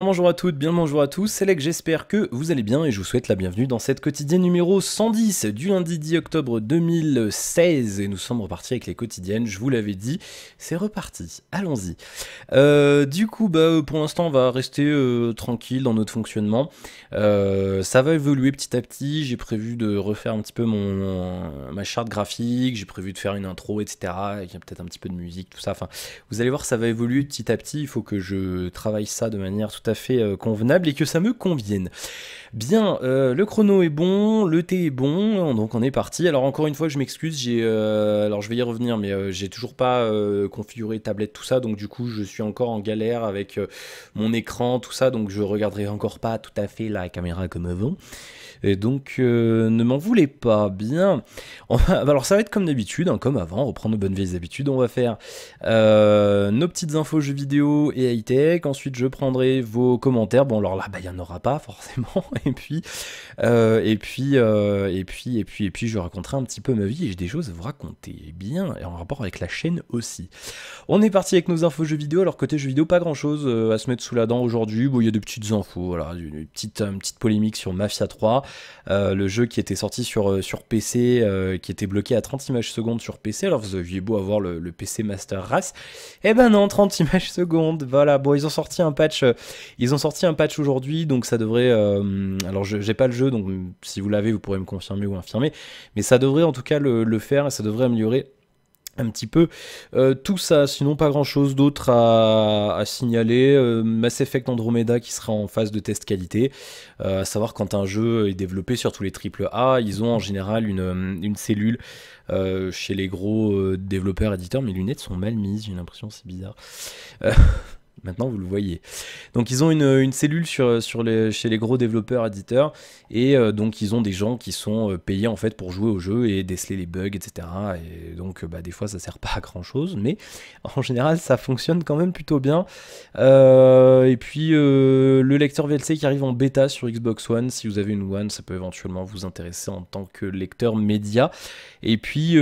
Bonjour à toutes, bien bonjour à tous, c'est Lec, j'espère que vous allez bien et je vous souhaite la bienvenue dans cette quotidienne numéro 110 du lundi 10 octobre 2016 et nous sommes repartis avec les quotidiennes, je vous l'avais dit, c'est reparti, allons-y. Euh, du coup, bah, pour l'instant on va rester euh, tranquille dans notre fonctionnement, euh, ça va évoluer petit à petit, j'ai prévu de refaire un petit peu mon, ma charte graphique, j'ai prévu de faire une intro, etc., il a peut-être un petit peu de musique, tout ça, enfin vous allez voir ça va évoluer petit à petit, il faut que je travaille ça de manière tout fait euh, convenable et que ça me convienne. Bien, euh, le chrono est bon, le thé est bon, donc on est parti. Alors encore une fois, je m'excuse, j'ai, euh, alors je vais y revenir, mais j'ai toujours pas configuré tablette tout ça, donc du coup je suis encore en galère avec mon écran tout ça, donc je regarderai encore pas tout à fait la caméra comme avant. Et donc ne m'en voulez pas. Bien, alors ça va être comme d'habitude, hein, comme avant, reprendre reprend nos bonnes vieilles habitudes. On va faire nos petites infos jeux vidéo et high tech. Ensuite, je prendrai vos commentaires. Bon, alors là, bah, il n'y en aura pas forcément. Et puis, euh, et, puis, euh, et, puis, et, puis, et puis, je raconterai un petit peu ma vie et j'ai des choses à vous raconter bien et en rapport avec la chaîne aussi. On est parti avec nos infos jeux vidéo. Alors, côté jeux vidéo, pas grand chose euh, à se mettre sous la dent aujourd'hui. Bon, il y a des petites infos, voilà, une petite, petite polémique sur Mafia 3, le jeu qui était sorti sur, sur PC, qui était bloqué à 30 images secondes sur PC. Alors, vous aviez beau avoir le, le PC Master Race, et eh ben non, 30 images secondes. Voilà, bon, ils ont sorti un patch ils ont sorti un patch aujourd'hui, donc ça devrait. Euh, alors, j'ai pas le jeu, donc si vous l'avez, vous pourrez me confirmer ou infirmer. Mais ça devrait en tout cas le, faire et ça devrait améliorer un petit peu euh, tout ça. Sinon, pas grand chose d'autre à, signaler. Euh, Mass Effect Andromeda qui sera en phase de test qualité. Euh, à savoir, quand un jeu est développé sur tous les AAA, ils ont en général une, une cellule chez les gros développeurs éditeurs. Mes lunettes sont mal mises, j'ai l'impression, c'est bizarre. Maintenant, vous le voyez. Donc, ils ont une, cellule sur, sur les, chez les gros développeurs éditeurs et euh, donc ils ont des gens qui sont euh, payés en fait pour jouer au jeu et déceler les bugs, etc. Et donc, bah, des fois, ça sert pas à grand chose, mais en général, ça fonctionne quand même plutôt bien. Euh, et puis, le lecteur VLC qui arrive en bêta sur Xbox One, si vous avez une One, ça peut éventuellement vous intéresser en tant que lecteur média. Et puis,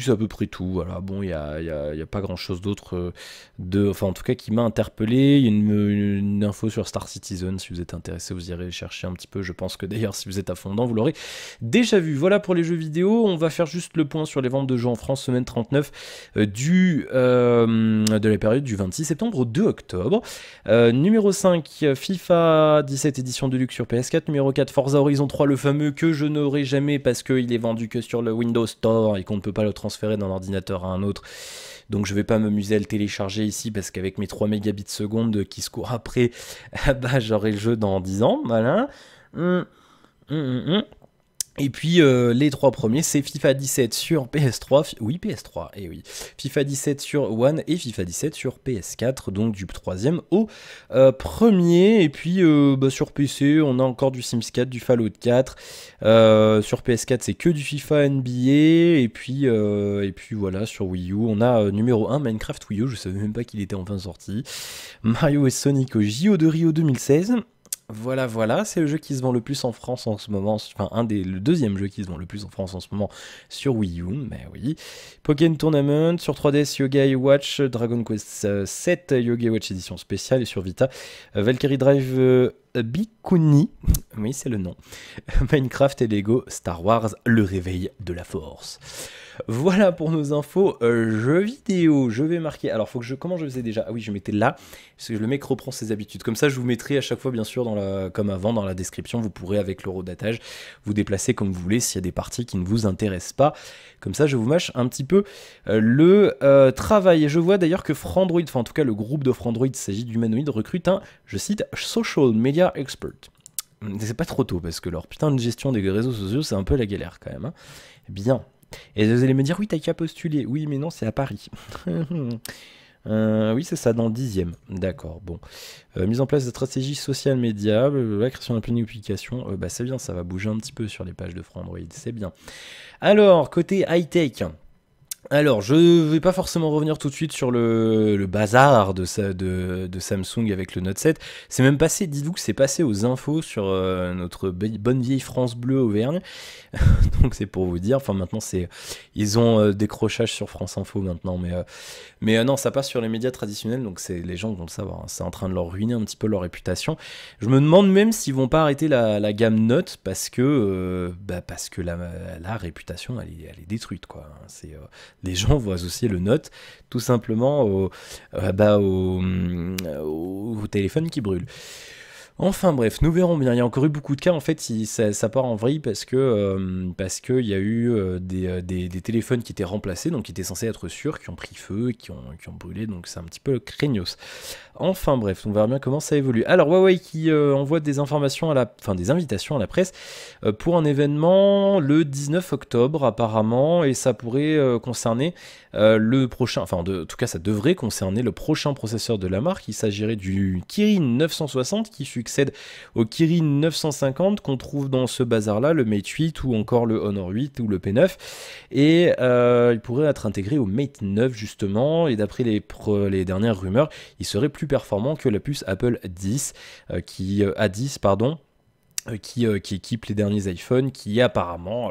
c'est à peu près tout. Voilà, bon, il n'y a, y a, pas grand chose d'autre de, enfin, en tout cas, qui m'a interpellé il y a une, info sur Star Citizen, si vous êtes intéressé, vous irez chercher un petit peu. Je pense que d'ailleurs, si vous êtes à fond vous l'aurez déjà vu. Voilà pour les jeux vidéo. On va faire juste le point sur les ventes de jeux en France, semaine 39 euh, du, euh, de la période du 26 septembre au 2 octobre. Euh, numéro 5, FIFA 17 édition de luxe sur PS4. Numéro 4, Forza Horizon 3, le fameux que je n'aurai jamais parce qu'il est vendu que sur le Windows Store et qu'on ne peut pas le transférer d'un ordinateur à un autre donc je vais pas m'amuser à le télécharger ici parce qu'avec mes 3 mégabits seconde qui se courent après, ah bah j'aurai le jeu dans 10 ans, malin. Hum, hum, hum, et puis euh, les trois premiers, c'est FIFA 17 sur PS3, oui PS3, et eh oui, FIFA 17 sur One et FIFA 17 sur PS4, donc du troisième au euh, premier. Et puis euh, bah, sur PC, on a encore du Sims 4, du Fallout 4. sur PS4, c'est que du FIFA NBA. Et puis, et puis voilà, sur Wii U, on a numéro 1 Minecraft Wii U, je savais même pas qu'il était enfin sorti. Mario et Sonic au JO de Rio 2016. Voilà, voilà, c'est le jeu qui se vend le plus en France en ce moment, enfin un des, le deuxième jeu qui se vend le plus en France en ce moment sur Wii U, mais oui. Pokémon Tournament, sur 3DS Yoga Watch, Dragon Quest 7 euh, Yoga Watch édition spéciale et sur Vita, euh, Valkyrie Drive euh, Bikuni, oui c'est le nom, Minecraft et Lego Star Wars, le réveil de la force. Voilà pour nos infos euh, jeux vidéo. Je vais marquer. Alors, faut que je. Comment je faisais déjà Ah oui, je mettais là. Parce que le mec reprend ses habitudes. Comme ça, je vous mettrai à chaque fois, bien sûr, comme avant, dans la description. Vous pourrez, avec l'eurodatage, vous déplacer comme vous voulez s'il y a des parties qui ne vous intéressent pas. Comme ça, je vous mâche un petit peu euh, le euh, travail. Et je vois d'ailleurs que Frandroid, enfin, en tout cas, le groupe de Frandroid, s'agit d'Humanoid, recrute un, je cite, social media expert c'est pas trop tôt parce que leur putain de gestion des réseaux sociaux, c'est un peu la galère quand même. Hein. Bien, et vous allez me dire, oui, t'as qu'à postuler. Oui, mais non, c'est à Paris. Euh, oui, c'est ça, dans le dixième. D'accord, bon. Euh, mise en place de stratégie sociales médiables la création d'un euh, bah, c'est bien, ça va bouger un petit peu sur les pages de Frandroid, c'est bien. Alors, côté high-tech, alors, je ne vais pas forcément revenir tout de suite sur le, bazar de, de, Samsung avec le Note 7. C'est même passé, dites-vous que c'est passé aux infos sur euh, notre bonne vieille France Bleue Auvergne. Donc c'est pour vous dire. Enfin maintenant c'est, ils ont euh, décrochage sur France Info maintenant, mais euh, mais non ça passe sur les médias traditionnels. Donc c'est les gens vont le savoir. Hein. C'est en train de leur ruiner un petit peu leur réputation. Je me demande même s'ils vont pas arrêter la, gamme Note parce que bah, parce que la, réputation elle, est détruite hein les gens vont associer le Note tout simplement au, euh, bah, hum, au téléphone qui brûle. Enfin bref, nous verrons bien. Il y a encore eu beaucoup de cas en fait, ça, part en vrille parce que euh, parce que il y a eu euh, euh, des, téléphones qui étaient remplacés, donc qui étaient censés être sûrs, qui ont pris feu, qui ont, ont brûlé, donc c'est un petit peu craignos. Enfin bref, on verra bien comment ça évolue. Alors Huawei qui envoie des informations à la, fin, des invitations à la presse pour un événement le 19 octobre apparemment, et ça pourrait concerner le prochain, enfin en tout cas ça devrait concerner le prochain processeur de la marque. Il s'agirait du Kirin 960 qui fut succède au Kirin 950 qu'on trouve dans ce bazar-là, le Mate 8 ou encore le Honor 8 ou le P9. Et euh, il pourrait être intégré au Mate 9 justement, et d'après les, les, dernières rumeurs, il serait plus performant que la puce Apple 10, euh, qui, euh, A10, pardon, qui, qui, équipe les derniers iPhone qui apparemment,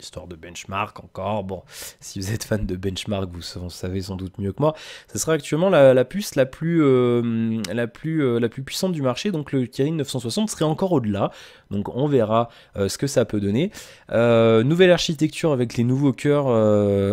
histoire de benchmark encore. Bon, si vous êtes fan de benchmark, vous, savez sans doute mieux que moi. Ce sera actuellement la, puce la plus, euh, la, plus, euh, la plus puissante du marché. Donc le Kirin 960 serait encore au-delà. Donc on verra euh, ce que ça peut donner. nouvelle architecture avec les nouveaux cœurs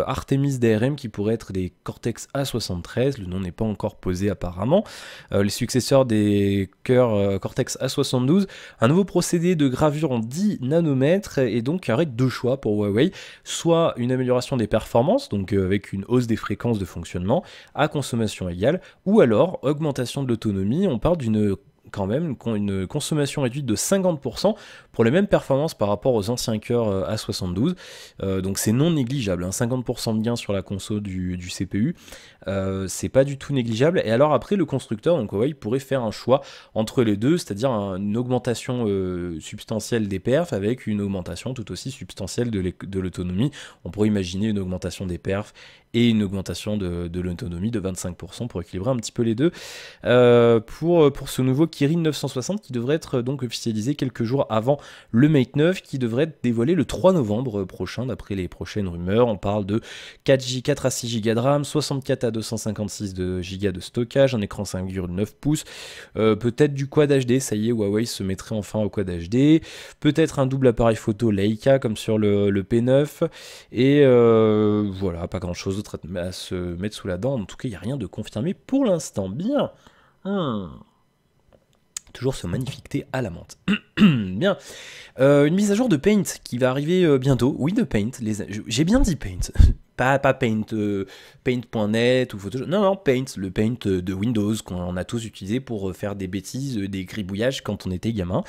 Artemis DRM qui pourraient être des Cortex A73. Le nom n'est pas encore posé apparemment. les successeurs des cœurs Cortex A72. Un nouveau procédé de gravure en 10 nanomètres et donc il y aurait deux choix Huawei, soit une amélioration des performances, donc euh, avec une hausse des fréquences de fonctionnement à consommation égale, ou alors augmentation de l'autonomie, on parle d'une quand même une consommation réduite de 50% pour les mêmes performances par rapport aux anciens cœurs euh, A72. Euh, donc c'est non négligeable, 50% hein. de gain sur la conso du, du CPU, euh, c'est pas du tout négligeable. Et alors après le constructeur, donc il pourrait faire un choix entre les deux, c'est-à-dire une augmentation substantielle des perfs avec une augmentation tout aussi substantielle de l'autonomie. On pourrait imaginer une augmentation des perfs et une augmentation de, l'autonomie de 25% pour équilibrer un petit peu les deux. Euh, pour, pour ce nouveau Kirin 960 qui devrait être euh, donc officialisé quelques jours avant le Mate 9 qui devrait être dévoilé le 3 novembre euh, prochain d'après les prochaines rumeurs. On parle de 4, g 4 à 6 Go de RAM, 64 à 256 de Go de stockage, un écran 5,9 pouces, peut-être du quad HD, ça y est, Huawei se mettrait enfin au quad HD, peut-être un double appareil photo Leica comme sur le, P9 et voilà, pas grand chose à, se mettre sous la dent. En tout cas, il n'y a rien de confirmé pour l'instant. Bien. Hum. Toujours ce magnifique thé à la menthe. bien. Euh, une mise à jour de Paint qui va arriver euh, bientôt. Oui, de Paint. Les... J'ai bien dit Paint. Pas, Paint, euh, Paint.net ou Photoshop. Non, non, Paint, le Paint de Windows qu'on a tous utilisé pour euh, faire des bêtises, euh, des gribouillages quand on était gamin.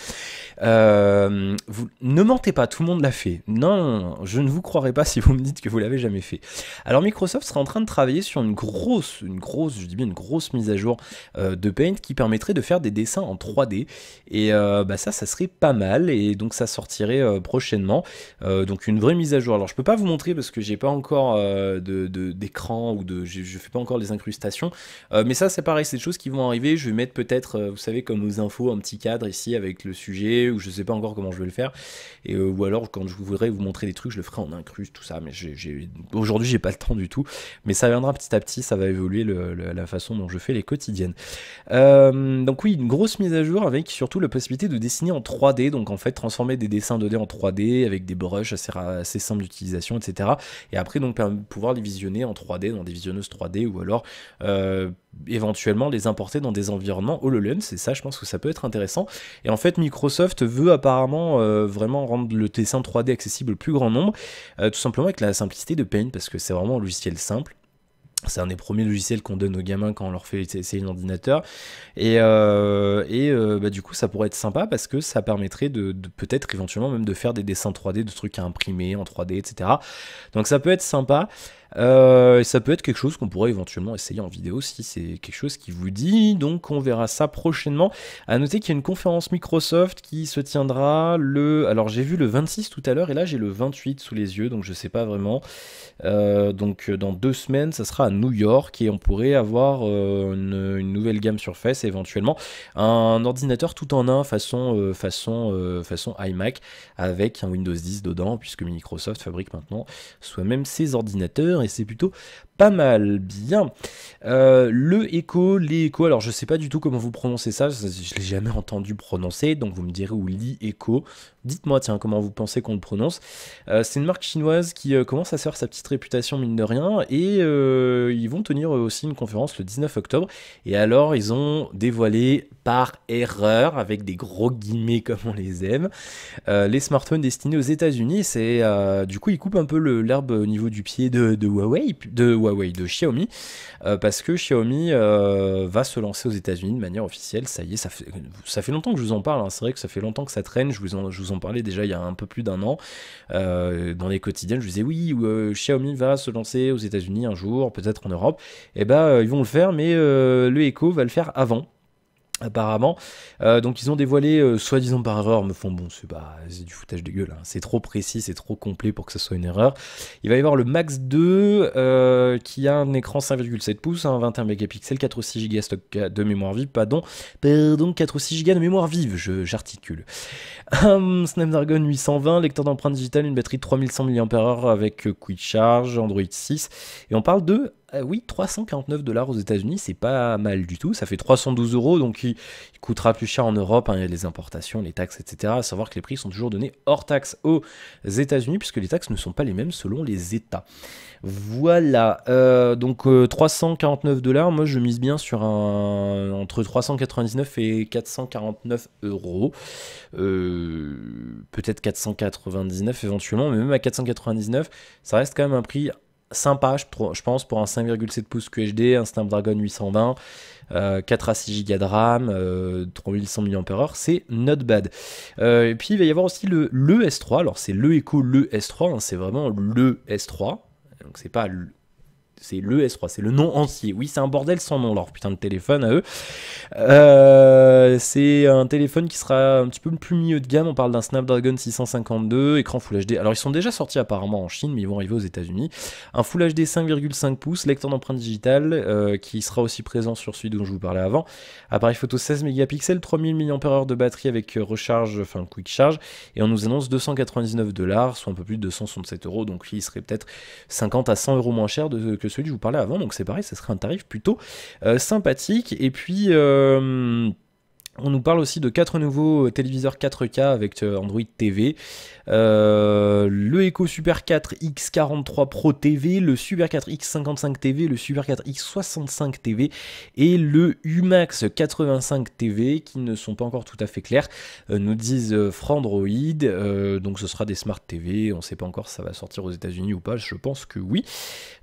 vous, ne mentez pas, tout le monde l'a fait. Non, je ne vous croirai pas si vous me dites que vous l'avez jamais fait. Alors Microsoft sera en train de travailler sur une grosse, une grosse, je dis bien une grosse mise à jour de Paint qui permettrait de faire des dessins en 3D. Et bah ça, ça serait pas mal. Et donc ça sortirait prochainement. donc une vraie mise à jour. Alors je peux pas vous montrer parce que j'ai pas encore euh, d'écran ou de. Je, ne fais pas encore les incrustations. Euh, mais ça, c'est pareil, c'est des choses qui vont arriver. Je vais mettre peut-être, euh, vous savez, comme aux infos, un petit cadre ici avec le sujet, ou je sais pas encore comment je vais le faire. Et, ou alors, quand je voudrais vous montrer des trucs, je le ferai en incruste, tout ça. Mais aujourd'hui, j'ai pas le temps du tout. Mais ça viendra petit à petit, ça va évoluer la façon dont je fais les quotidiennes. donc, oui, une grosse mise à jour avec surtout la possibilité de dessiner en 3D. Donc, en fait, transformer des dessins 2D en 3D avec des brushes assez, assez simples d'utilisation, etc. Et après, donc, pouvoir les visionner en 3D dans des visionneuses 3D ou alors euh, éventuellement les importer dans des environnements HoloLens. c'est ça, je pense que ça peut être intéressant. Et en fait, Microsoft veut apparemment euh, vraiment rendre le dessin 3D accessible au plus grand nombre, euh, tout simplement avec la simplicité de Paint, parce que c'est vraiment un logiciel simple c'est un des premiers logiciels qu'on donne aux gamins quand on leur fait essayer l'ordinateur. Et, euh, et euh, bah, du coup, ça pourrait être sympa parce que ça permettrait de, peut-être éventuellement même de faire des dessins 3D, de trucs à imprimer en 3D, etc. Donc ça peut être sympa. Euh, ça peut être quelque chose qu'on pourrait éventuellement essayer en vidéo si c'est quelque chose qui vous dit. Donc on verra ça prochainement. À noter qu'il y a une conférence Microsoft qui se tiendra le. Alors j'ai vu le 26 tout à l'heure et là j'ai le 28 sous les yeux, donc je sais pas vraiment. Euh, donc euh, dans deux semaines, ça sera à New York et on pourrait avoir une, nouvelle gamme Surface éventuellement un ordinateur tout en un façon façon façon iMac avec un Windows 10 dedans puisque Microsoft fabrique maintenant soi-même ses ordinateurs et c'est plutôt pas mal bien. Euh, le Echo, les Echo, alors je sais pas du tout comment vous prononcez ça, je l'ai jamais entendu prononcer, donc vous me direz ou li écho. Dites-moi tiens comment vous pensez qu'on le prononce. Euh, c'est une marque chinoise qui euh, commence à se faire sa petite réputation mine de rien et ils vont tenir aussi une conférence le 19 octobre. Et alors ils ont dévoilé par erreur, avec des gros guillemets comme on les aime, les smartphones destinés aux États-Unis. C'est du coup ils coupent un peu l'herbe au niveau du pied de, de Huawei, de Huawei, de Xiaomi, euh, parce que Xiaomi euh, va se lancer aux États-Unis de manière officielle. Ça y est, ça fait, ça fait longtemps que je vous en parle. Hein. C'est vrai que ça fait longtemps que ça traîne. Je vous en, vous en parlais déjà il y a un peu plus d'un an euh, dans les quotidiens, Je vous disais oui, Xiaomi va se lancer aux États-Unis un jour, peut-être en Europe. Et eh ben, ils vont le faire, mais le Echo va le faire avant apparemment. Euh, donc ils ont dévoilé, euh, soi-disant par erreur, me font bon, c'est du foutage de gueule, hein. c'est trop précis, c'est trop complet pour que ce soit une erreur. Il va y avoir le Max 2 euh, qui a un écran 5,7 pouces, 21 hein, mégapixels, 4 ou 6 Go de mémoire vive, pardon, pardon 4 ou 6 Go de mémoire vive, j'articule. Hum, Snapdragon 820, lecteur d'empreintes digitales, une batterie de 3100 mAh avec Quick Charge, Android 6, et on parle de euh, oui, 349 dollars aux États-Unis, c'est pas mal du tout. Ça fait 312 euros, donc il, coûtera plus cher en Europe. il y a les importations, les taxes, etc. À savoir que les prix sont toujours donnés hors taxes aux États-Unis, puisque les taxes ne sont pas les mêmes selon les États. Voilà, euh, donc 349 euh, dollars, moi je mise bien sur un entre 399 et 449 euros. Peut-être 499 éventuellement, mais même à 499, ça reste quand même un prix sympa, je, pense, pour un 5,7 pouces QHD, un Snapdragon 820, 4 euh, à 6 Go de RAM, 3100 euh, mAh, c'est not bad. Euh, et puis il va y avoir aussi le, le S3, alors c'est le Echo, le S3, hein, c'est vraiment le S3, donc c'est pas le c'est le S3, c'est le nom entier. Oui, c'est un bordel sans nom, leur putain de téléphone à eux. Euh, c'est un téléphone qui sera un petit peu le plus milieu de gamme. On parle d'un Snapdragon 652, écran Full HD. Alors, ils sont déjà sortis apparemment en Chine, mais ils vont arriver aux États-Unis. Un Full HD 5,5 pouces, lecteur d'empreintes digitales, euh, qui sera aussi présent sur celui dont je vous parlais avant. Appareil photo 16 mégapixels, 3000 mAh de batterie avec euh, recharge, enfin quick charge. Et on nous annonce 299 dollars, soit un peu plus de 267 euros. Donc, il serait peut-être 50 à 100 euros moins cher de, celui que je vous parlais avant. Donc c'est pareil, ça serait un tarif plutôt euh, sympathique. Et puis... Euh, on nous parle aussi de quatre nouveaux euh, téléviseurs 4K avec euh, Android TV, euh, le Echo Super 4 X43 Pro TV, le Super 4 X55 TV, le Super 4 X65 TV et le Umax 85 TV qui ne sont pas encore tout à fait clairs, nous disent Frandroid, donc ce sera des Smart TV, on ne sait pas encore si ça va sortir aux États-Unis ou pas, je pense que oui.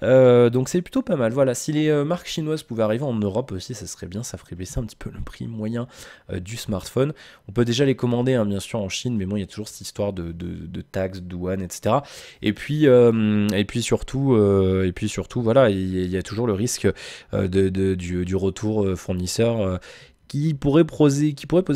donc c'est plutôt pas mal. Voilà, si les marques chinoises pouvaient arriver en Europe aussi, ça serait bien, ça ferait baisser un petit peu le prix moyen euh, du smartphone. On peut déjà les commander, hein, bien sûr, en Chine, mais bon, il y a toujours cette histoire de, de taxes, douanes, etc. Et puis, euh, et puis surtout, euh, et puis surtout, voilà, il y, a toujours le risque de, du, retour fournisseur qui pourrait, poser,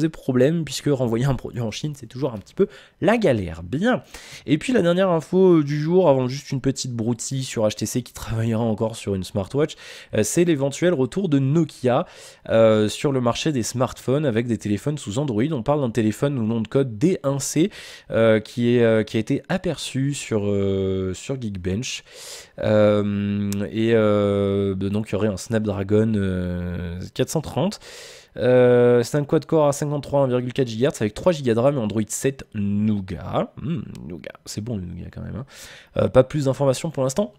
problème, puisque renvoyer un produit en Chine, c'est toujours un petit peu la galère. Bien. Et puis la dernière info euh, du jour, avant juste une petite broutille sur HTC qui travaillera encore sur une smartwatch, euh, c'est l'éventuel retour de Nokia euh, sur le marché des smartphones avec des téléphones sous Android. On parle d'un téléphone au nom de code D1C qui, est, qui a été aperçu sur, sur Geekbench. Euh, et euh, bah, donc il y aurait un Snapdragon 430. Euh, c'est un quad-core à 53,4 GHz avec 3 Go de RAM et Android 7 Nougat. Hmm, nougat, c'est bon le Nougat quand même. Hein. pas plus d'informations pour l'instant.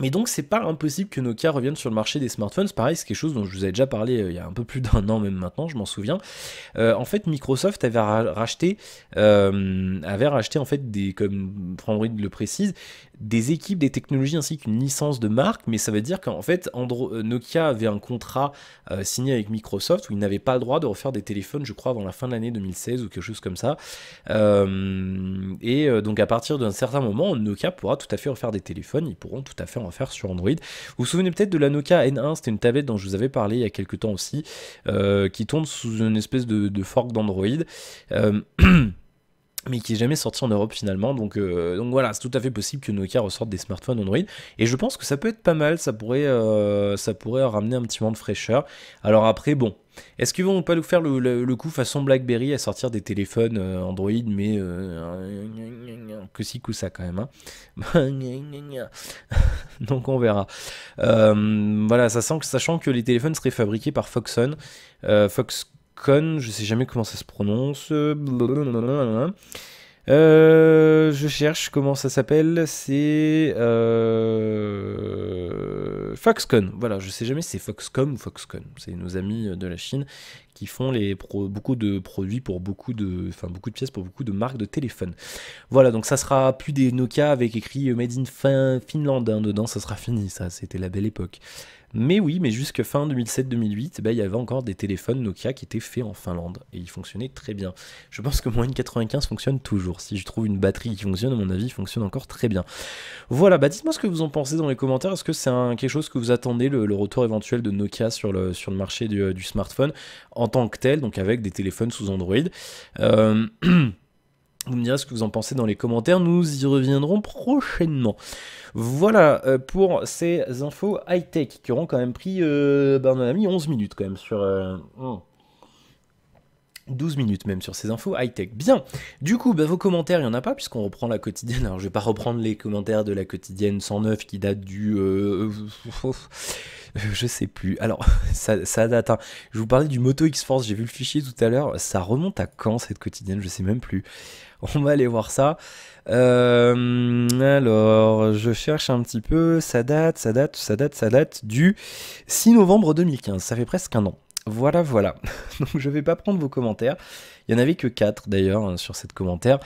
Mais donc c'est pas impossible que Nokia revienne sur le marché des smartphones. Pareil, c'est quelque chose dont je vous ai déjà parlé il y a un peu plus d'un an même maintenant, je m'en souviens. en fait, Microsoft avait racheté, avait racheté en fait des, comme Android le précise, des équipes, des technologies ainsi qu'une licence de marque, mais ça veut dire qu'en fait euh, Nokia avait un contrat euh, signé avec Microsoft où ils n'avaient pas le droit de refaire des téléphones, je crois, avant la fin de l'année 2016 ou quelque chose comme ça. Euh, et donc à partir d'un certain moment, Nokia pourra tout à fait refaire des téléphones, ils pourront tout à fait en faire sur Android. Vous vous souvenez peut-être de la Nokia N1, c'était une tablette dont je vous avais parlé il y a quelques temps aussi, qui tourne sous une espèce de, de fork d'Android. mais qui est jamais sorti en Europe finalement. Donc, euh, donc voilà, c'est tout à fait possible que Nokia ressorte des smartphones Android. Et je pense que ça peut être pas mal, ça pourrait, euh, ça pourrait ramener un petit moment de fraîcheur. Alors après, bon, est-ce qu'ils vont pas nous faire le, coup façon BlackBerry à sortir des téléphones euh, Android, mais que si coup ça quand même. Hein. Donc on verra. voilà, sachant que les téléphones seraient fabriqués par Foxconn, je sais jamais comment ça se prononce. Euh, je cherche comment ça s'appelle. C'est euh, Foxconn. Voilà, je sais jamais si c'est Foxcom ou Foxconn. C'est nos amis de la Chine qui font beaucoup de produits pour beaucoup de, enfin beaucoup de pièces pour beaucoup de marques de téléphone. Voilà, donc ça sera plus des Nokia avec écrit euh, Made in Finland hein, dedans. Ça sera fini. Ça, c'était la belle époque. Mais oui, mais jusque fin 2007-2008, bah, il y avait encore des téléphones Nokia qui étaient faits en Finlande et ils fonctionnaient très bien. Je pense que mon N95 fonctionne toujours. Si je trouve une batterie qui fonctionne, à mon avis, fonctionne encore très bien. Voilà, bah dites-moi ce que vous en pensez dans les commentaires. Est-ce que c'est quelque chose que vous attendez, le, retour éventuel de Nokia sur le, marché du, smartphone en tant que tel, donc avec des téléphones sous Android euh, Vous me direz ce que vous en pensez dans les commentaires, nous y reviendrons prochainement. Voilà euh, pour ces infos high-tech qui auront quand même pris, euh, ben a mis 11 minutes quand même sur... 12 euh, hmm, minutes même sur ces infos high-tech. Bien, du coup, ben, vos commentaires, il n'y en a pas, puisqu'on reprend la quotidienne. Alors, je vais pas reprendre les commentaires de la quotidienne 109 qui date du... je sais plus. Alors, ça, date. Hein. Je vous parlais du Moto X-Force, j'ai vu le fichier tout à l'heure. Ça remonte à quand cette quotidienne Je sais même plus. on va aller voir ça. Euh, alors, je cherche un petit peu. Ça date, ça date, ça date, ça date du 6 novembre 2015. Ça fait presque un an. Voilà, voilà. Donc, je vais pas prendre vos commentaires. Il n'y en avait que 4 d'ailleurs hein, sur cette commentaire.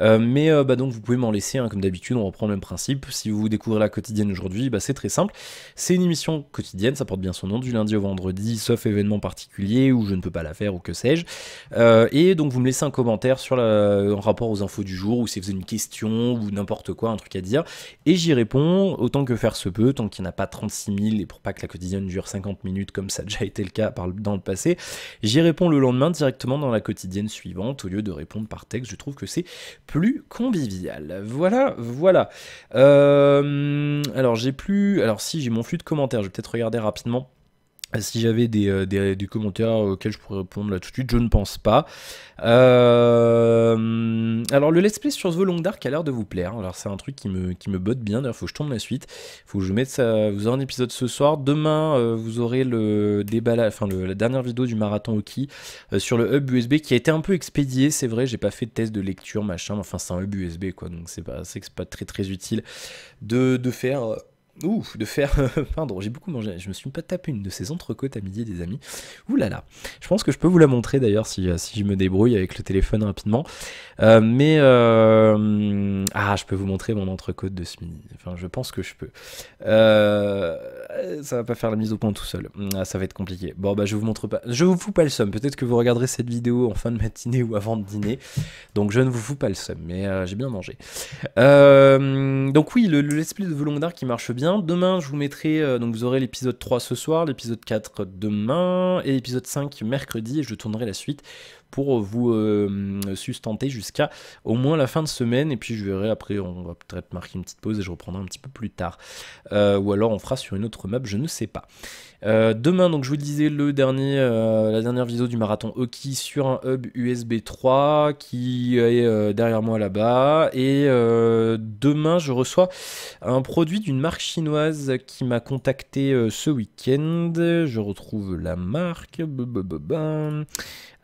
Euh, mais euh, bah, donc vous pouvez m'en laisser, hein, comme d'habitude, on reprend le même principe. Si vous découvrez la quotidienne aujourd'hui, bah, c'est très simple. C'est une émission quotidienne, ça porte bien son nom, du lundi au vendredi, sauf événement particulier où je ne peux pas la faire ou que sais-je. Euh, et donc vous me laissez un commentaire sur la, en rapport aux infos du jour, ou si vous avez une question, ou n'importe quoi, un truc à dire. Et j'y réponds autant que faire se peut, tant qu'il n'y en a pas 36 000, et pour pas que la quotidienne dure 50 minutes comme ça a déjà été le cas dans le passé. J'y réponds le lendemain directement dans la quotidienne suivante au lieu de répondre par texte. Je trouve que c'est plus convivial. Voilà, voilà. Euh, alors j'ai plus. Alors si j'ai mon flux de commentaires, je vais peut-être regarder rapidement. Si j'avais euh, des, des, commentaires auxquels je pourrais répondre là tout de suite, je ne pense pas. Euh, alors le let's play sur The Long Dark a l'air de vous plaire. Alors c'est un truc qui me, qui me botte bien. D'ailleurs, faut que je tourne la suite. Faut que je mette ça. Vous aurez un épisode ce soir. Demain, euh, vous aurez le débat, la... enfin la dernière vidéo du marathon Hockey sur le hub USB qui a été un peu expédié. C'est vrai, j'ai pas fait de test de lecture machin. Enfin, c'est un hub USB quoi, donc c'est pas, c'est pas très très utile de, de faire Ouf, de faire. Pardon, j'ai beaucoup mangé. Je me suis pas tapé une de ces entrecôtes à midi, des amis. Ouh là là. Je pense que je peux vous la montrer d'ailleurs si, euh, je me débrouille avec le téléphone rapidement. Euh, mais. Euh, ah, je peux vous montrer mon entrecôte de ce midi. Enfin, je pense que je peux. Euh... Ça va pas faire la mise au point tout seul. Ah, ça va être compliqué. Bon, bah, je vous montre pas. Je vous fous pas le somme. Peut-être que vous regarderez cette vidéo en fin de matinée ou avant de dîner. Donc, je ne vous fous pas le somme. Mais j'ai bien mangé. donc, oui, le, de Volondar qui marche bien Demain, je vous mettrai, euh, donc vous aurez l'épisode 3 ce soir, l'épisode 4 demain et l'épisode 5 mercredi, et je tournerai la suite pour vous euh, sustenter jusqu'à au moins la fin de semaine. Et puis je verrai après, on va peut-être marquer une petite pause et je reprendrai un petit peu plus tard. Euh, ou alors on fera sur une autre map, je ne sais pas. Euh, demain, donc je vous disais, le dernier, la dernière vidéo du marathon hockey sur un hub USB 3 qui est derrière moi là-bas. Et demain, je reçois un produit d'une marque chinoise qui m'a contacté ce week-end. Je retrouve la marque.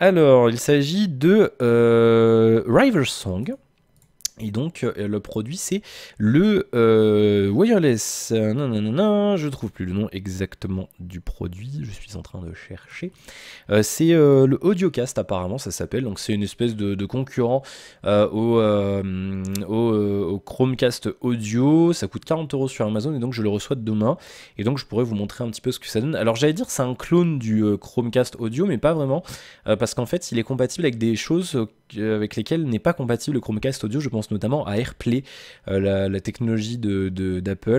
Alors, il s'agit de euh, River Song. Et donc, euh, le produit, c'est le euh, wireless. Non non non, je ne trouve plus le nom exactement du produit. Je suis en train de chercher. Euh, c'est le Audiocast, apparemment, ça s'appelle. Donc, c'est une espèce de, concurrent au, au, au, Chromecast Audio. Ça coûte 40 euros sur Amazon. Et donc, je le reçois demain. Et donc, je pourrais vous montrer un petit peu ce que ça donne. Alors, j'allais dire, c'est un clone du Chromecast Audio, mais pas vraiment. parce qu'en fait, il est compatible avec des choses avec lesquels n'est pas compatible le Chromecast audio. Je pense notamment à AirPlay, euh, la, technologie d'Apple.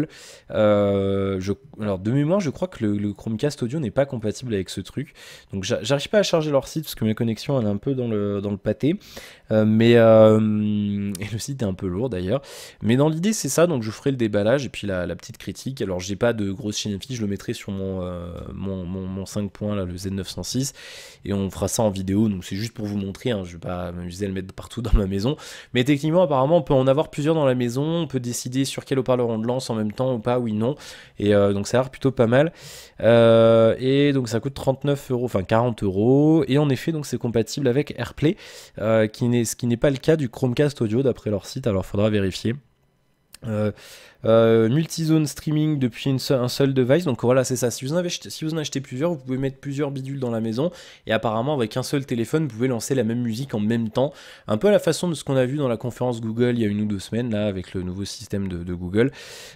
De, euh, alors de mémoire, je crois que le, Chromecast audio n'est pas compatible avec ce truc. Donc j'arrive pas à charger leur site parce que ma connexion elle est un peu dans le, dans le pâté. Euh, mais et le site est un peu lourd d'ailleurs. Mais dans l'idée, c'est ça. Donc je ferai le déballage et puis la, petite critique. Alors j'ai pas de grosse chaîne je le mettrai sur mon, mon, 5 points, là, le Z906. Et on fera ça en vidéo. Donc c'est juste pour vous montrer. Hein. je vais pas m'amuser à le mettre partout dans ma maison. Mais techniquement, apparemment, on peut en avoir plusieurs dans la maison. On peut décider sur quel haut-parleur on le lance en même temps ou pas, oui, non. Et euh, donc ça a l'air plutôt pas mal. Euh, et donc ça coûte 39 euros, enfin 40 euros. Et en effet, donc c'est compatible avec AirPlay, euh, ce qui n'est pas le cas du Chromecast Audio d'après leur site. Alors faudra vérifier. Euh, euh, multi-zone streaming depuis une un seul device. Donc voilà, c'est ça. Si vous, en si vous en achetez plusieurs, vous pouvez mettre plusieurs bidules dans la maison. Et apparemment, avec un seul téléphone, vous pouvez lancer la même musique en même temps. Un peu à la façon de ce qu'on a vu dans la conférence Google il y a une ou deux semaines, là, avec le nouveau système de, Google.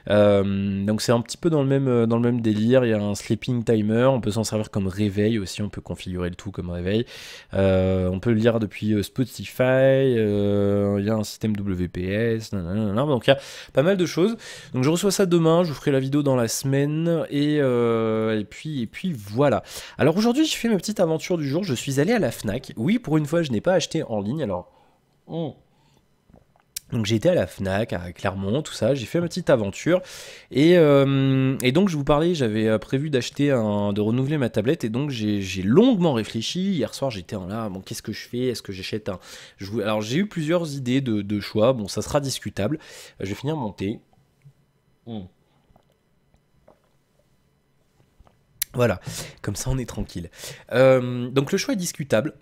Euh, donc c'est un petit peu dans le, même, euh, dans le même délire. Il y a un sleeping timer. On peut s'en servir comme réveil aussi. On peut configurer le tout comme réveil. Euh, on peut le lire depuis Spotify. il y a un système WPS. Donc il y a pas mal de choses. Donc je reçois ça demain, je vous ferai la vidéo dans la semaine et, euh, puis puis voilà. Alors aujourd'hui je fais ma petite aventure du jour, je suis allé à la Fnac. Oui pour une fois je n'ai pas acheté en ligne alors. Hmm. Donc j'ai été à la FNAC, à Clermont, tout ça, j'ai fait ma petite aventure. Et, euh, donc je vous parlais, j'avais euh, prévu d'acheter un, de renouveler ma tablette, et donc j'ai longuement réfléchi. Hier soir j'étais en là, bon qu'est-ce que je fais Est-ce que j'achète un... alors j'ai eu plusieurs idées de, de, choix, bon ça sera discutable. Je vais finir mon thé. Hmm. Voilà, comme ça on est tranquille. Euh, donc le choix est discutable.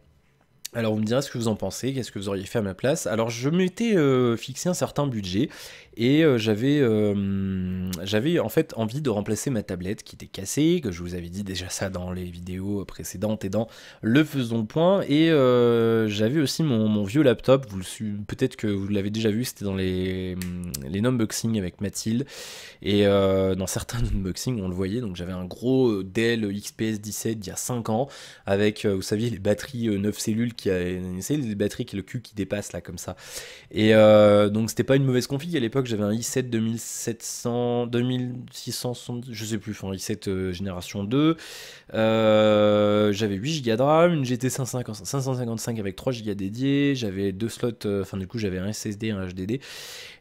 Alors vous me direz ce que vous en pensez, qu'est-ce que vous auriez fait à ma place. Alors je m'étais euh, fixé un certain budget et euh, j'avais, euh, j'avais en fait envie de remplacer ma tablette qui était cassée, que je vous avais dit déjà ça dans les vidéos précédentes et dans le faisons point. Et euh, j'avais aussi mon, vieux laptop, vous peut-être que vous l'avez déjà vu, c'était dans les, les unboxing avec Mathilde. Et dans certains unboxings, on le voyait, donc j'avais un gros Dell XPS 17 d'il y a 5 ans, avec, vous savez les batteries 9 cellules qui a, les batteries qui le cul qui dépasse là comme ça. Et donc c'était pas une mauvaise config à l'époque j'avais un i7 2700, je sais plus, enfin i7 euh, génération 2. Euh, j'avais 8 Go de RAM, une GT 555 avec 3 Go dédiés, j'avais deux slots, euh, enfin du coup j'avais un SSD un HDD.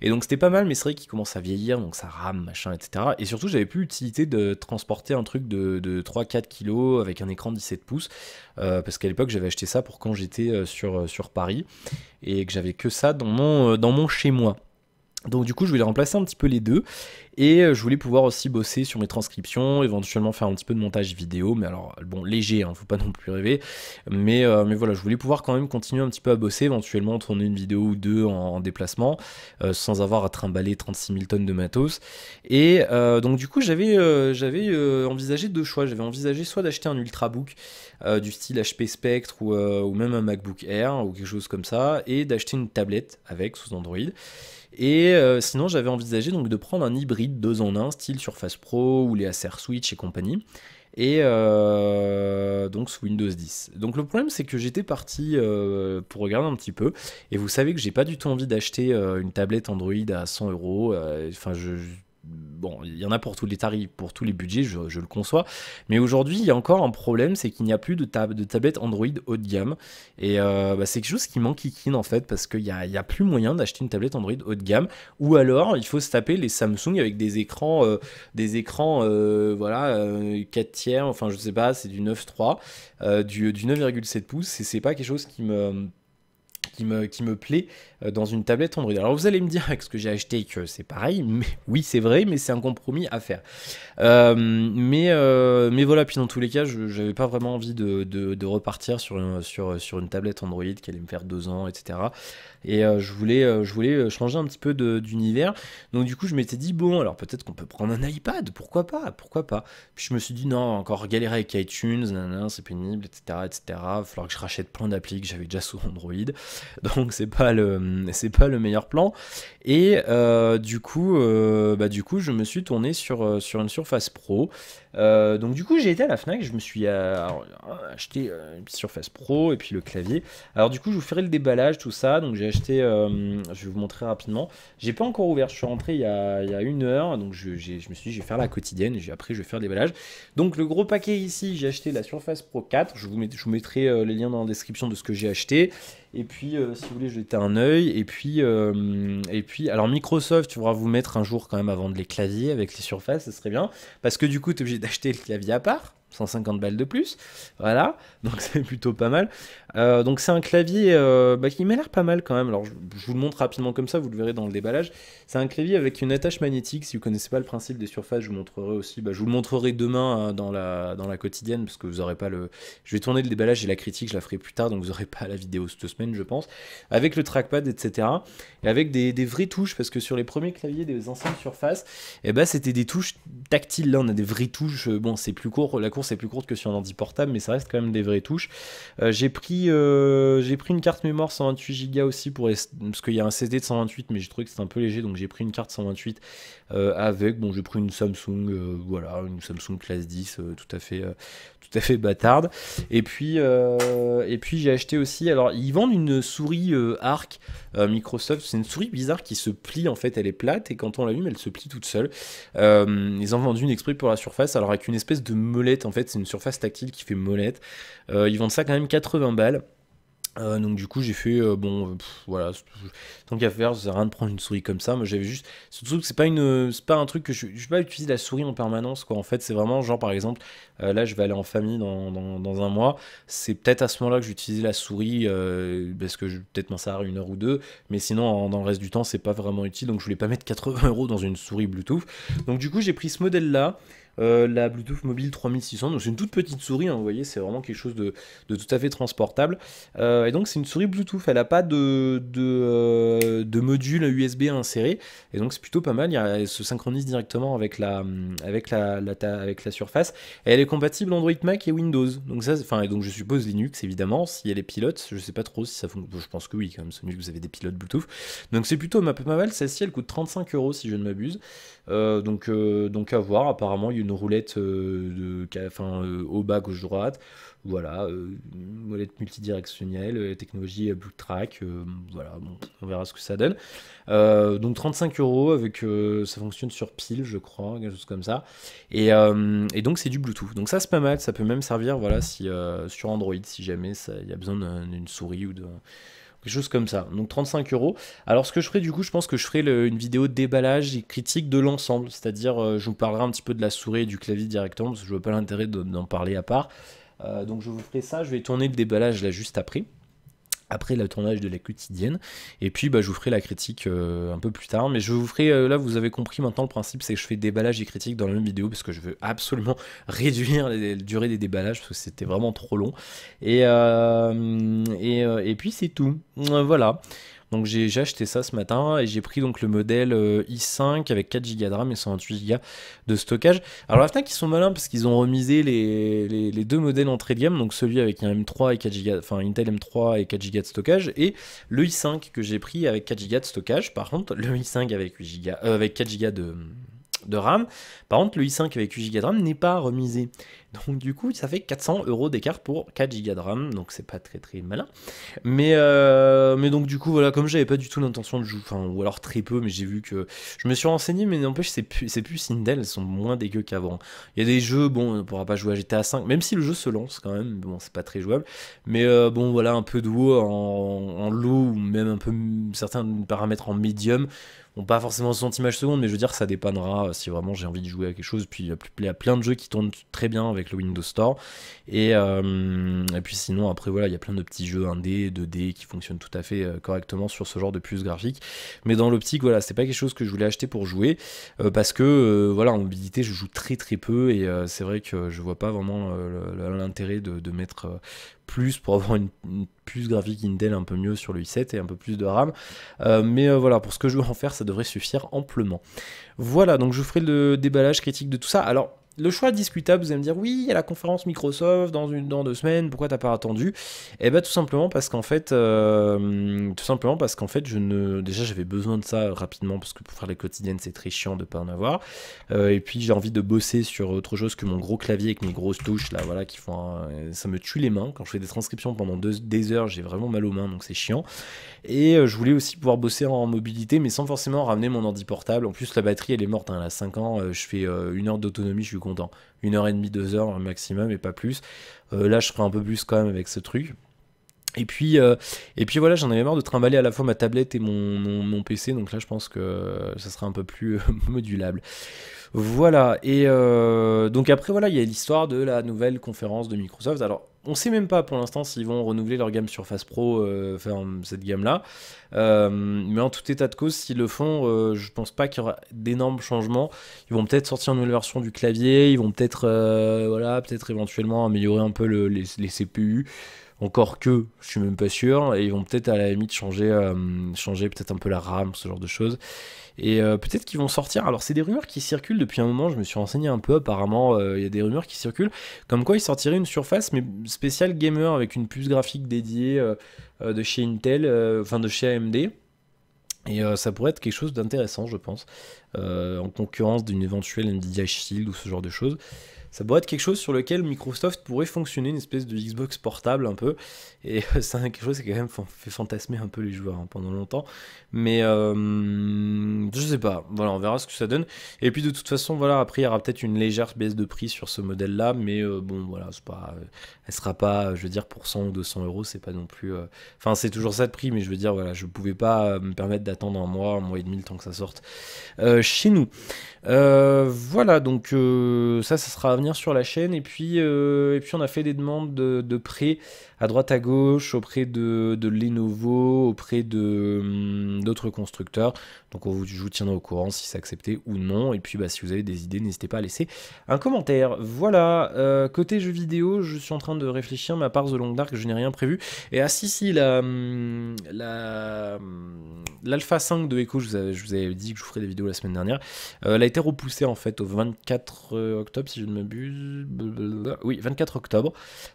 Et donc c'était pas mal, mais c'est vrai qu'il commence à vieillir, donc ça rame, machin, etc. Et surtout, j'avais plus l'utilité de transporter un truc de, 3-4 kg avec un écran 17 pouces, parce qu'à l'époque j'avais acheté ça pour quand j'étais sur, sur Paris et que j'avais que ça dans mon, dans mon chez moi. Donc du coup, je voulais remplacer un petit peu les deux et euh, je voulais pouvoir aussi bosser sur mes transcriptions, éventuellement faire un petit peu de montage vidéo, mais alors bon, léger, hein, faut pas non plus rêver, mais, euh, mais voilà, je voulais pouvoir quand même continuer un petit peu à bosser, éventuellement tourner une vidéo ou deux en, déplacement, euh, sans avoir à trimballer 36 000 tonnes de matos. Et donc du coup, j'avais envisagé deux choix, j'avais envisagé soit d'acheter un ultrabook du style HP Spectre ou, ou même un MacBook Air ou quelque chose comme ça, et d'acheter une tablette avec sous Android. Et euh, sinon, j'avais envisagé donc de prendre un hybride 2 en 1, style Surface Pro ou les Acer Switch et compagnie. Et euh, donc sous Windows 10. Donc le problème c'est que j'étais parti euh, pour regarder un petit peu et vous savez que j'ai pas du tout envie d'acheter une tablette Android à 100 euros. Enfin je, bon, il y en a pour tous les tarifs, pour tous les budgets, je, le conçois. Mais aujourd'hui, il y a encore un problème, c'est qu'il n'y a plus de, tablettes tablette Android haut de gamme. Et euh, bah, c'est quelque chose qui manque m'enquiquine en fait, parce qu'il n'y a, plus moyen d'acheter une tablette Android haut de gamme. Ou alors, il faut se taper les Samsung avec des écrans, euh, des écrans euh, voilà, 4 tiers, enfin je sais pas, c'est du 9.3, du, du 9,7 pouces. Et c'est pas quelque chose qui me qui me, plaît euh, dans une tablette Android. Alors vous allez me dire que ce que j'ai acheté que c'est pareil, mais oui c'est vrai, mais c'est un compromis à faire. Euh, mais, euh, mais voilà, puis dans tous les cas, je n'avais pas vraiment envie de, repartir sur, sur, sur une tablette Android qui allait me faire deux ans, etc et euh, je voulais euh, je voulais euh, changer un petit peu d'univers. Donc du coup, je m'étais dit bon, alors peut-être qu'on peut prendre un iPad, pourquoi pas, pourquoi pas. Puis je me suis dit non, encore galérer avec iTunes, c'est pénible, etc., etc. Il va falloir que je rachète plein d'applis que j'avais déjà sous Android, donc c'est pas le c'est pas le meilleur plan. Et du coup, bah, du coup, je me suis tourné sur sur une Surface Pro. Euh, donc du coup j'ai été à la FNAC, je me suis euh, euh, acheté une Surface Pro et puis le clavier. Alors du coup je vous ferai le déballage, tout ça, donc j'ai acheté, je vais vous montrer rapidement, j'ai pas encore ouvert, je suis rentré il y a, une heure, donc je, me suis dit je vais faire la quotidienne, et après je vais faire le déballage. Donc le gros paquet ici, j'ai acheté la Surface Pro 4, je vous, je vous mettrai les liens dans la description de ce que j'ai acheté. Et puis, euh, si vous voulez, jeter un œil. Et puis, euh, et puis, alors Microsoft, tu pourras vous mettre un jour quand même à vendre les claviers avec les surfaces, ce serait bien. Parce que du coup, tu es obligé d'acheter le clavier à part. 150 balles de plus. Voilà, donc c'est plutôt pas mal. Euh, donc c'est un clavier euh, bah, qui m'a l'air pas mal quand même. Alors je, vous le montre rapidement comme ça, vous le verrez dans le déballage. C'est un clavier avec une attache magnétique. Si vous connaissez pas le principe des surfaces, je vous montrerai aussi. Bah, je vous le montrerai demain hein, dans, la, dans la quotidienne parce que vous aurez pas le. Je vais tourner le déballage et la critique, je la ferai plus tard, donc vous aurez pas la vidéo cette semaine, je pense. Avec le trackpad, etc. Et avec des, vraies touches parce que sur les premiers claviers des anciennes surfaces, et eh bah, c'était des touches tactiles. Là, on a des vraies touches. Euh, bon, c'est plus court, la c'est plus courte que sur un dit portable, mais ça reste quand même des vraies touches. Euh, j'ai pris, euh, j'ai pris une carte mémoire 128 Go aussi, pour parce qu'il y a un CD de 128, mais j'ai trouvé que c'était un peu léger, donc j'ai pris une carte 128 euh, avec, bon, j'ai pris une Samsung, voilà, une Samsung classe 10, tout, à fait, tout à fait bâtarde. Et puis, et puis j'ai acheté aussi, alors ils vendent une souris Arc Microsoft, c'est une souris bizarre qui se plie, en fait, elle est plate, et quand on l'allume, elle se plie toute seule. ils ont vendu une exprès pour la surface, alors avec une espèce de molette en en fait, c'est une surface tactile qui fait molette. Euh, ils vendent ça quand même 80 balles. Euh, donc du coup j'ai fait euh, bon voilà tant qu'à faire ça sert à rien de prendre une souris comme ça moi j'avais juste surtout que c'est pas une c'est pas un truc que je je vais pas utiliser la souris en permanence quoi en fait c'est vraiment genre par exemple là je vais aller en famille dans, un mois c'est peut-être à ce moment-là que j'utilise la souris parce que je peut-être m'en sert une heure ou deux mais sinon dans le reste du temps c'est pas vraiment utile donc je voulais pas mettre 80 euros dans une souris Bluetooth donc du coup j'ai pris ce modèle là euh, la Bluetooth mobile 3600, donc c'est une toute petite souris, hein, vous voyez, c'est vraiment quelque chose de, tout à fait transportable. Euh, et donc c'est une souris Bluetooth, elle a pas de, de, euh, module USB inséré, et donc c'est plutôt pas mal, elle se synchronise directement avec la, avec la, avec la surface, et elle est compatible Android Mac et Windows, donc ça, enfin, et donc je suppose Linux évidemment, si elle est pilote, je sais pas trop si ça fonctionne, je pense que oui, quand même, c'est mieux que vous avez des pilotes Bluetooth, donc c'est plutôt pas mal, celle-ci elle coûte 35 euros si je ne m'abuse, donc, donc à voir, apparemment, il une roulette euh, de, enfin, euh, au bas gauche-droite. Voilà, euh, une molette multidirectionnelle, technologie Blue Track. voilà, on verra ce que ça donne. donc 35 euros avec, ça fonctionne sur pile, je crois, quelque chose comme ça. Et, et donc c'est du Bluetooth. Donc ça c'est pas mal, ça peut même servir, voilà, si sur Android, si jamais il y a besoin d'une souris ou de quelque chose comme ça. Donc 35 euros. Alors ce que je ferai du coup, je pense que je ferai une vidéo déballage et critique de l'ensemble, c'est-à-dire euh, je vous parlerai un petit peu de la souris et du clavier directement, parce que je vois pas l'intérêt d'en parler à part. Euh, donc je vous ferai ça, je vais tourner le déballage là juste après après le tournage de la quotidienne. Et puis bah, je vous ferai la critique euh, un peu plus tard. Mais je vous ferai, euh, là vous avez compris maintenant le principe, c'est que je fais déballage et critique dans la même vidéo parce que je veux absolument réduire la durée des déballages parce que c'était vraiment trop long. Et, euh, et, et puis c'est tout. Voilà. Donc j'ai acheté ça ce matin et j'ai pris donc le modèle euh, i5 avec 4 Go de RAM et 128 Go de stockage. Alors la FNAC ils sont malins parce qu'ils ont remisé les, deux modèles entrée de gamme, donc celui avec un M3 et 4 Go, enfin Intel M3 et 4 Go de stockage et le i5 que j'ai pris avec 4 Go de stockage. Par contre le i5 avec 8 euh, avec 4 Go de de RAM. Par contre, le i5 avec 8 Go de RAM n'est pas remisé. Donc du coup, ça fait 400 euros d'écart pour 4 Go de RAM, donc c'est pas très très malin. Mais, euh, mais donc du coup, voilà, comme j'avais pas du tout l'intention de jouer, ou alors très peu, mais j'ai vu que je me suis renseigné, mais n'empêche, c'est plus, c'est plus Sindel, sont moins dégueu qu'avant. Il y a des jeux, bon, on pourra pas jouer à GTA 5, même si le jeu se lance quand même, bon, c'est pas très jouable, mais euh, bon, voilà, un peu de WoW en, en low, ou même un peu certains paramètres en medium, Bon, pas forcément 60 images secondes, mais je veux dire, ça dépannera euh, si vraiment j'ai envie de jouer à quelque chose. Puis il y a plein de jeux qui tournent très bien avec le Windows Store. Et, euh, puis sinon, après, voilà, il y a plein de petits jeux 1D, 2D qui fonctionnent tout à fait euh, correctement sur ce genre de puce graphique. Mais dans l'optique, voilà, c'est pas quelque chose que je voulais acheter pour jouer parce que, voilà, en mobilité, je joue très très peu et c'est vrai que je vois pas vraiment l'intérêt de, de mettre plus pour avoir une, plus puce graphique Intel un peu mieux sur le i7 et un peu plus de RAM. Euh, mais euh, voilà, pour ce que je veux en faire, ça devrait suffire amplement. Voilà, donc je vous ferai le déballage critique de tout ça. Alors, le choix discutable, vous allez me dire, oui, il y a la conférence Microsoft dans, une, dans deux semaines, pourquoi t'as pas attendu Eh bien, tout simplement parce qu'en fait, euh, tout simplement parce qu'en fait, je ne, déjà, j'avais besoin de ça rapidement parce que pour faire les quotidiennes, c'est très chiant de pas en avoir. Euh, et puis, j'ai envie de bosser sur autre chose que mon gros clavier avec mes grosses touches là, voilà, qui font, ça me tue les mains quand je fais des transcriptions pendant deux, des heures, j'ai vraiment mal aux mains, donc c'est chiant. Et euh, je voulais aussi pouvoir bosser en, mobilité, mais sans forcément ramener mon ordi portable. En plus, la batterie, elle est morte. Hein, elle a 5 ans, je fais une heure d'autonomie, je content, hein. Une heure et demie, deux heures maximum et pas plus. Euh, là, je ferai un peu plus quand même avec ce truc. Et puis, euh, et puis voilà, j'en avais marre de trimballer à la fois ma tablette et mon, mon, PC, donc là je pense que ça sera un peu plus euh, modulable. Voilà, et donc après voilà, il y a l'histoire de la nouvelle conférence de Microsoft. Alors on sait même pas pour l'instant s'ils vont renouveler leur gamme Surface Pro, euh, enfin cette gamme-là. Euh, mais en tout état de cause, s'ils le font, je euh, je pense pas qu'il y aura d'énormes changements. Ils vont peut-être sortir une nouvelle version du clavier, ils vont peut-être, voilà, peut-être éventuellement améliorer un peu les, les, CPU. Encore que, je suis même pas sûr. Et ils vont peut-être à la limite changer, euh, changer peut-être un peu la RAM, ce genre de choses. Et euh, peut-être qu'ils vont sortir. Alors, c'est des rumeurs qui circulent depuis un moment. Je me suis renseigné un peu. Apparemment, euh, il y a des rumeurs qui circulent. Comme quoi, ils sortiraient une surface, mais spéciale gamer, avec une puce graphique dédiée de chez Intel, enfin de chez AMD. Et ça pourrait être quelque chose d'intéressant, je pense, en concurrence d'une éventuelle Nvidia Shield ou ce genre de choses ça pourrait être quelque chose sur lequel Microsoft pourrait fonctionner, une espèce de Xbox portable un peu. Et c'est euh, quelque chose qui quand même fait fantasmer un peu les joueurs hein, pendant longtemps. Mais euh, je sais pas, voilà, on verra ce que ça donne. Et puis de toute façon, voilà, après il y aura peut-être une légère baisse de prix sur ce modèle-là, mais euh, bon, voilà, c'est pas, elle sera pas, je veux dire, pour 100 ou 200 euros, c'est pas non plus. Enfin, c'est toujours ça de prix, mais je veux dire, voilà, je pouvais pas me permettre d'attendre un mois, un mois et demi le temps que ça sorte chez nous. voilà, donc ça, ça sera sur la chaîne. Et puis, euh, et puis on a fait des demandes de, de prêts à droite à gauche, auprès de, de Lenovo, auprès de hum, d'autres constructeurs. Donc on vous, je vous tiendrai au courant si c'est accepté ou non. Et puis bah, si vous avez des idées, n'hésitez pas à laisser un commentaire. Voilà, euh, côté jeux vidéo, je suis en train de réfléchir, mais à part The Long Dark, je n'ai rien prévu. Et ah si, si, la, hum, la, hum, l'Alpha 5 de Echo, je vous, avais, dit que je ferais ferai des vidéos la semaine dernière, euh, elle a été repoussée en fait au 24 octobre, si je ne me oui, 24 octobre.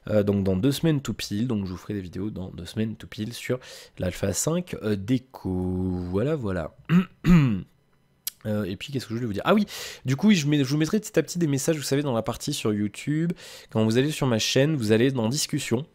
Euh, donc dans deux semaines tout pile. Donc je vous ferai des vidéos dans deux semaines tout pile sur l'Alpha 5 euh, Déco. Voilà, voilà. Euh, et puis, qu'est-ce que je voulais vous dire Ah oui, du coup, je, je, vous mettrai petit à petit des messages, vous savez, dans la partie sur YouTube. Quand vous allez sur ma chaîne, vous allez dans discussion.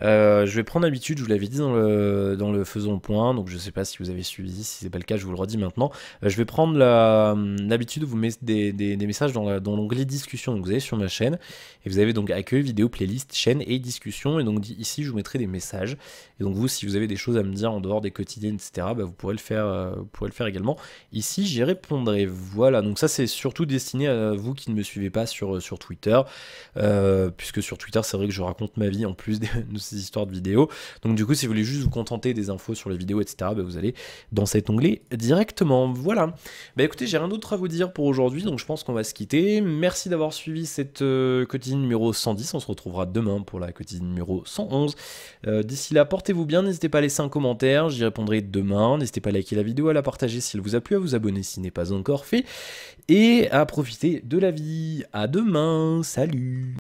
Euh, je vais prendre l'habitude, je vous l'avais dit dans le, dans le Faisons Point, donc je ne sais pas si vous avez suivi, si c'est pas le cas, je vous le redis maintenant. Euh, je vais prendre hum, l'habitude de vous mettre des, messages dans l'onglet discussion. Donc vous avez sur ma chaîne et vous avez donc accueil, vidéo, playlist, chaîne et discussion. Et donc ici, je vous mettrai des messages. Et donc vous, si vous avez des choses à me dire en dehors des quotidiennes, etc., bah, vous, pourrez le faire, euh, le faire également. Ici, j'y répondrai. Voilà, donc ça, c'est surtout destiné à vous qui ne me suivez pas sur, sur Twitter, puisque sur Twitter, c'est vrai que je raconte ma vie en plus des de ces histoires de vidéos. Donc du coup, si vous voulez juste vous contenter des infos sur les vidéos, etc., bah, vous allez dans cet onglet directement. Voilà. Bah écoutez, j'ai rien d'autre à vous dire pour aujourd'hui, donc je pense qu'on va se quitter. Merci d'avoir suivi cette quotidien euh, quotidienne numéro 110. On se retrouvera demain pour la quotidienne numéro 111. Euh, d'ici là, portez-vous bien. N'hésitez pas à laisser un commentaire. J'y répondrai demain. N'hésitez pas à liker la vidéo, à la partager si elle vous a plu, à vous abonner si n'est pas encore fait, et à profiter de la vie. À demain. Salut.